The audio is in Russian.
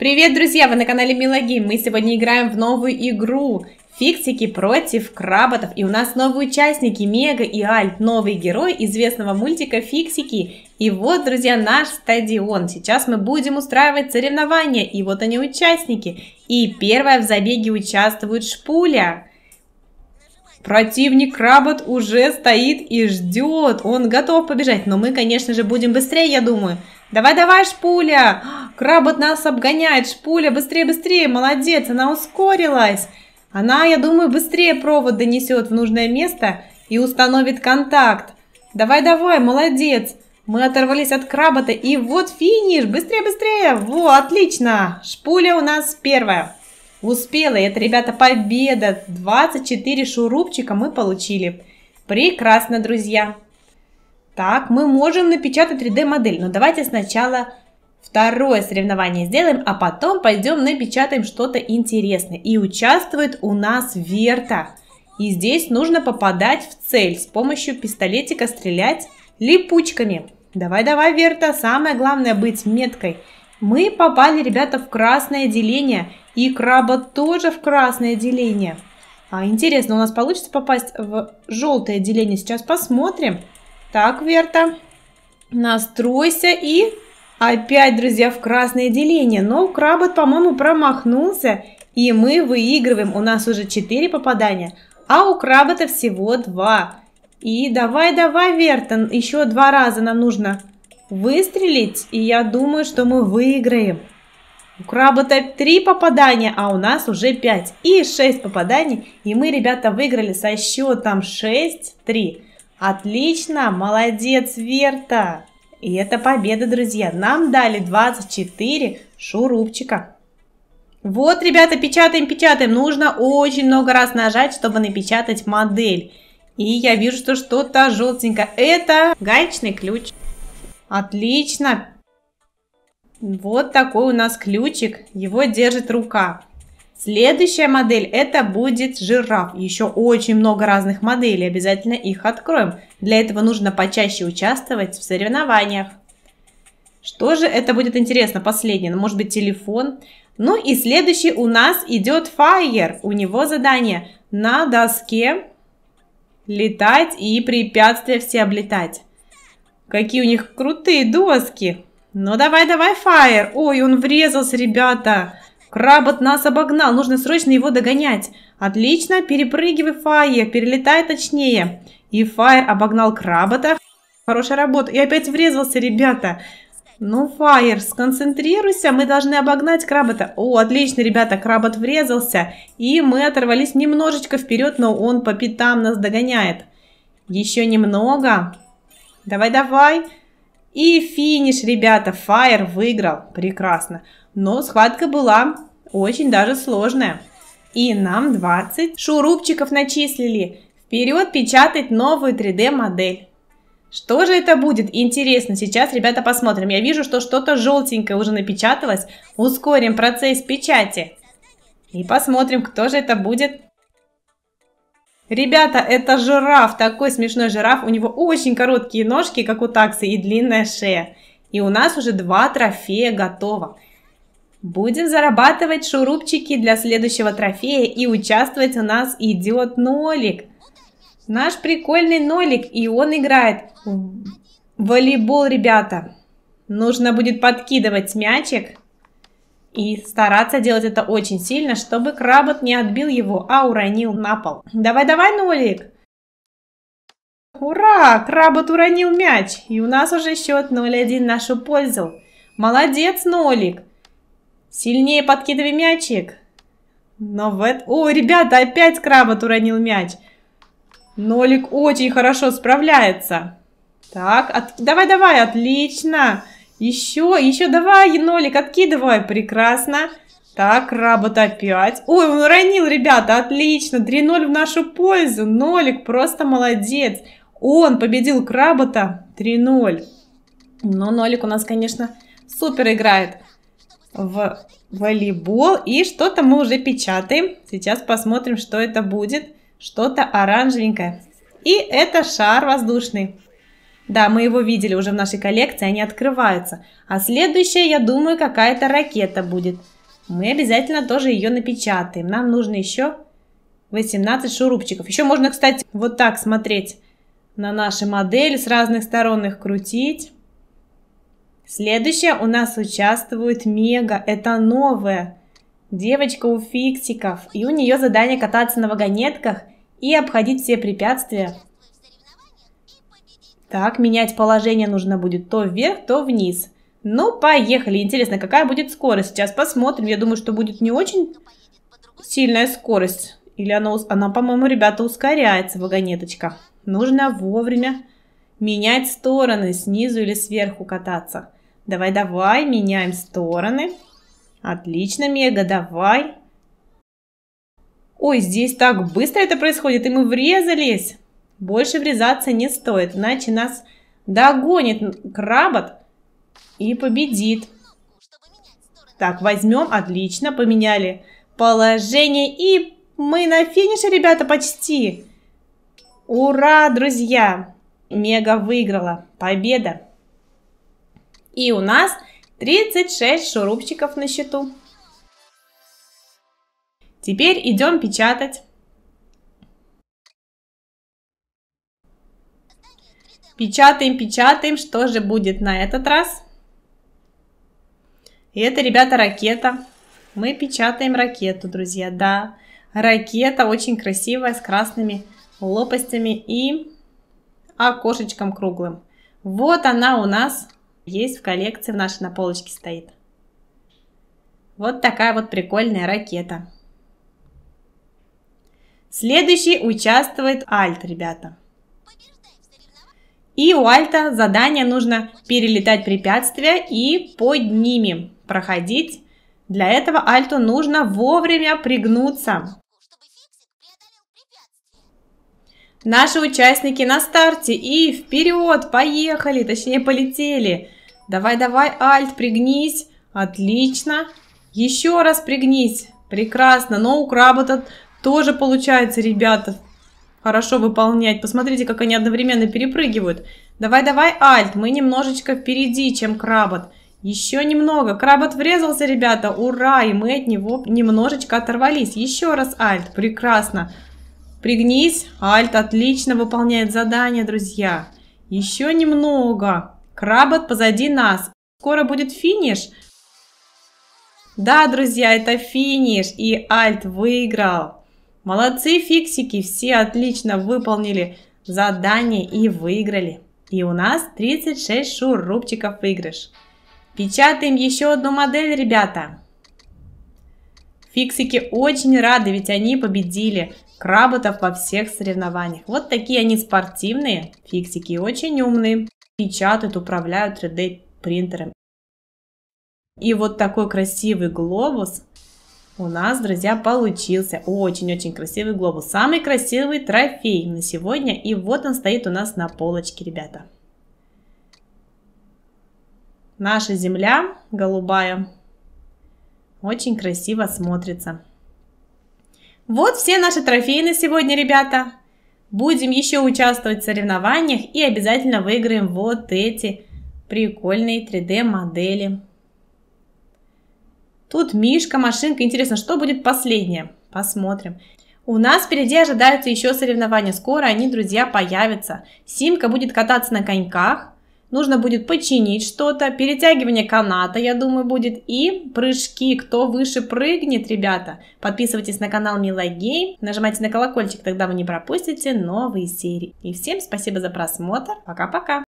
Привет, друзья! Вы на канале Милоги. Мы сегодня играем в новую игру Фиксики против кработов. И у нас новые участники Мега и Альт, новый герой известного мультика Фиксики. И вот, друзья, наш стадион. Сейчас мы будем устраивать соревнования. И вот они участники. И первая в забеге участвует Шпуля. Противник Кработ уже стоит и ждет. Он готов побежать, но мы, конечно же, будем быстрее, я думаю. Давай-давай, Шпуля! Кработ нас обгоняет! Шпуля, быстрее, быстрее! Молодец, она ускорилась! Она, я думаю, быстрее провод донесет в нужное место и установит контакт. Давай-давай, молодец! Мы оторвались от кработа, и вот финиш! Быстрее, быстрее! Во, отлично! Шпуля у нас первая. Успела, это, ребята, победа! 24 шурупчика мы получили. Прекрасно, друзья! Так, мы можем напечатать 3D-модель, но давайте сначала второе соревнование сделаем, а потом пойдем напечатаем что-то интересное. И участвует у нас Верта. И здесь нужно попадать в цель, с помощью пистолетика стрелять липучками. Давай-давай, Верта, самое главное быть меткой. Мы попали, ребята, в красное деление, и краба тоже в красное деление. А, интересно, у нас получится попасть в желтое деление? Сейчас посмотрим. Так, Верта, настройся и опять, друзья, в красное деление. Но Кработ, по-моему, промахнулся, и мы выигрываем. У нас уже 4 попадания, а у Кработа всего 2. И давай, давай, Вертон, еще два раза нам нужно выстрелить, и я думаю, что мы выиграем. У Кработа 3 попадания, а у нас уже 5 и 6 попаданий. И мы, ребята, выиграли со счетом 6-3. Отлично, молодец, Верта! И это победа, друзья. Нам дали 24 шурупчика. Вот, ребята, печатаем, печатаем. Нужно очень много раз нажать, чтобы напечатать модель. И я вижу, что что-то желтенькое. Это гаечный ключ. Отлично. Вот такой у нас ключик. Его держит рука. Следующая модель это будет жираф. Еще очень много разных моделей, обязательно их откроем. Для этого нужно почаще участвовать в соревнованиях. Что же это будет интересно? Последнее, ну, может быть телефон. Ну и следующий у нас идет Fire. У него задание на доске летать и препятствия все облетать. Какие у них крутые доски. Ну давай, давай, Fire. Ой, он врезался, ребята. Кработ нас обогнал, нужно срочно его догонять. Отлично, перепрыгивай, файер, перелетай точнее. И файер обогнал кработа. Хорошая работа. И опять врезался, ребята. Ну, файер, сконцентрируйся, мы должны обогнать кработа. О, отлично, ребята, кработ врезался. И мы оторвались немножечко вперед, но он по пятам нас догоняет. Еще немного. Давай, давай. И финиш, ребята, файер выиграл. Прекрасно. Но схватка была очень даже сложная. И нам 20 шурупчиков начислили. Вперед печатать новую 3D-модель. Что же это будет? Интересно, сейчас, ребята, посмотрим. Я вижу, что что-то желтенькое уже напечаталось. Ускорим процесс печати. И посмотрим, кто же это будет. Ребята, это жираф, такой смешной жираф. У него очень короткие ножки, как у таксы, и длинная шея. И у нас уже два трофея готово. Будем зарабатывать шурупчики для следующего трофея и участвовать у нас идет Нолик. Наш прикольный Нолик, и он играет в волейбол, ребята. Нужно будет подкидывать мячик и стараться делать это очень сильно, чтобы кработ не отбил его, а уронил на пол. Давай-давай, Нолик! Ура! Кработ уронил мяч, и у нас уже счет 0-1 нашу пользу. Молодец, Нолик! Сильнее подкидывай мячик. Но в это... О, ребята, опять кработ уронил мяч. Нолик очень хорошо справляется. Так, от... давай, давай, отлично. Еще, еще давай, Нолик, откидывай. Прекрасно. Так, Работ опять. Ой, он уронил, ребята, отлично. 3-0 в нашу пользу. Нолик просто молодец. Он победил Кработа 3-0. Но Нолик у нас, конечно, супер играет в волейбол. И что-то мы уже печатаем. Сейчас посмотрим, что это будет. Что-то оранжевенькое. И это шар воздушный. Да, мы его видели уже в нашей коллекции, они открываются. А следующая, я думаю, какая-то ракета будет. Мы обязательно тоже ее напечатаем. Нам нужно еще 18 шурупчиков. Еще можно, кстати, вот так смотреть на наши модели с разных сторон их крутить. Следующая у нас участвует Мега. Это новая девочка у фиксиков. И у нее задание кататься на вагонетках и обходить все препятствия. Так, менять положение нужно будет то вверх, то вниз. Ну, поехали. Интересно, какая будет скорость? Сейчас посмотрим. Я думаю, что будет не очень сильная скорость. Или она, она по-моему, ребята, ускоряется, вагонеточка. Нужно вовремя менять стороны, снизу или сверху кататься. Давай, давай, меняем стороны. Отлично, Мега, давай. Ой, здесь так быстро это происходит, и мы врезались. Больше врезаться не стоит, иначе нас догонит кработ и победит. Так, возьмем, отлично, поменяли положение, и мы на финише, ребята, почти. Ура, друзья! Мега выиграла, победа! И у нас 36 шурупчиков на счету. Теперь идем печатать. Печатаем, печатаем. Что же будет на этот раз? И это, ребята, ракета. Мы печатаем ракету, друзья, да. Ракета очень красивая, с красными лопастями и окошечком круглым. Вот она у нас есть в коллекции, в нашей на полочке стоит. Вот такая вот прикольная ракета. Следующий участвует Альт, ребята. И у Альта задание нужно перелетать препятствия и под ними проходить. Для этого Альту нужно вовремя пригнуться. Наши участники на старте и вперед, поехали, точнее полетели. Давай, давай, Альт, пригнись. Отлично. Еще раз пригнись. Прекрасно. Но у краба-то тоже получается, ребята, хорошо выполнять. Посмотрите, как они одновременно перепрыгивают. Давай, давай, Альт, мы немножечко впереди, чем кработ. Еще немного. Кработ врезался, ребята. Ура! И мы от него немножечко оторвались. Еще раз, Альт. Прекрасно. Пригнись. Альт отлично выполняет задание, друзья. Еще немного. Кработ позади нас. Скоро будет финиш. Да, друзья, это финиш. И Альт выиграл. Молодцы фиксики. Все отлично выполнили задание и выиграли. И у нас 36 шурупчиков выигрыш. Печатаем еще одну модель, ребята. Фиксики очень рады, ведь они победили кработов во всех соревнованиях. Вот такие они спортивные, фиксики очень умные, печатают, управляют 3D принтером. И вот такой красивый глобус у нас, друзья, получился. Очень-очень красивый глобус. Самый красивый трофей на сегодня. И вот он стоит у нас на полочке, ребята. Наша земля голубая очень красиво смотрится. Вот все наши трофеи на сегодня, ребята. Будем еще участвовать в соревнованиях и обязательно выиграем вот эти прикольные 3D модели. Тут Мишка, машинка. Интересно, что будет последнее? Посмотрим. У нас впереди ожидаются еще соревнования. Скоро они, друзья, появятся. Симка будет кататься на коньках нужно будет починить что-то, перетягивание каната, я думаю, будет, и прыжки, кто выше прыгнет, ребята. Подписывайтесь на канал Мила Гей, нажимайте на колокольчик, тогда вы не пропустите новые серии. И всем спасибо за просмотр, пока-пока!